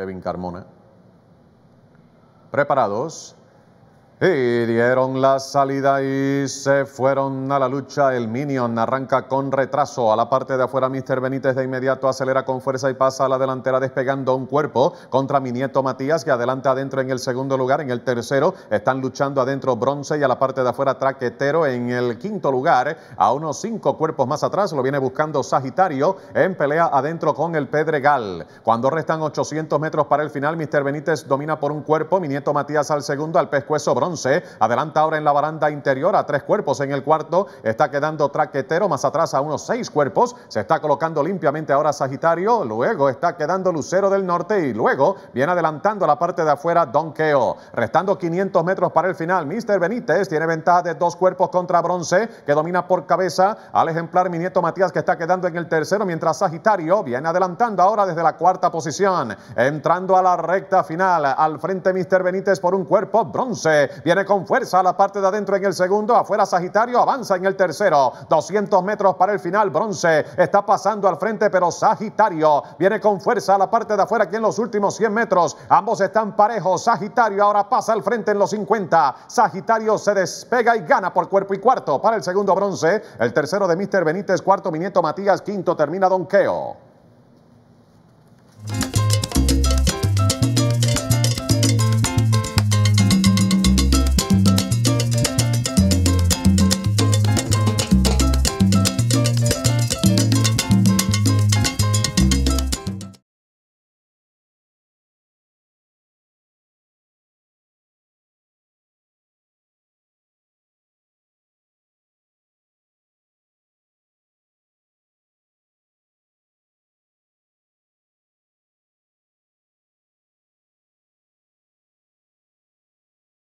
Kevin Carmona. Preparados, y dieron la salida y se fueron a la lucha. El Minion arranca con retraso a la parte de afuera. Mr. Benítez de inmediato acelera con fuerza y pasa a la delantera despegando un cuerpo contra mi nieto Matías que adelanta adentro en el segundo lugar. En el tercero están luchando adentro Bronce y a la parte de afuera Traquetero en el quinto lugar. A unos cinco cuerpos más atrás lo viene buscando Sagitario en pelea adentro con el Pedregal. Cuando restan 800 metros para el final, Mr. Benítez domina por un cuerpo. Mi nieto Matías al segundo, al pescuezo Bronce Adelanta ahora en la baranda interior a tres cuerpos en el cuarto. Está quedando traquetero más atrás a unos seis cuerpos. Se está colocando limpiamente ahora Sagitario. Luego está quedando Lucero del Norte y luego viene adelantando la parte de afuera Don Keo... Restando 500 metros para el final. ...Mr. Benítez tiene ventaja de dos cuerpos contra Bronce que domina por cabeza al ejemplar mi nieto Matías que está quedando en el tercero mientras Sagitario viene adelantando ahora desde la cuarta posición. Entrando a la recta final al frente Mr. Benítez por un cuerpo. Bronce Viene con fuerza a la parte de adentro en el segundo. Afuera Sagitario avanza en el tercero. 200 metros para el final. Bronce está pasando al frente, pero Sagitario viene con fuerza a la parte de afuera aquí en los últimos 100 metros. Ambos están parejos. Sagitario ahora pasa al frente en los 50. Sagitario se despega y gana por cuerpo y cuarto para el segundo bronce. El tercero de Mr. Benítez, cuarto Minieto Matías, quinto termina Donkeo.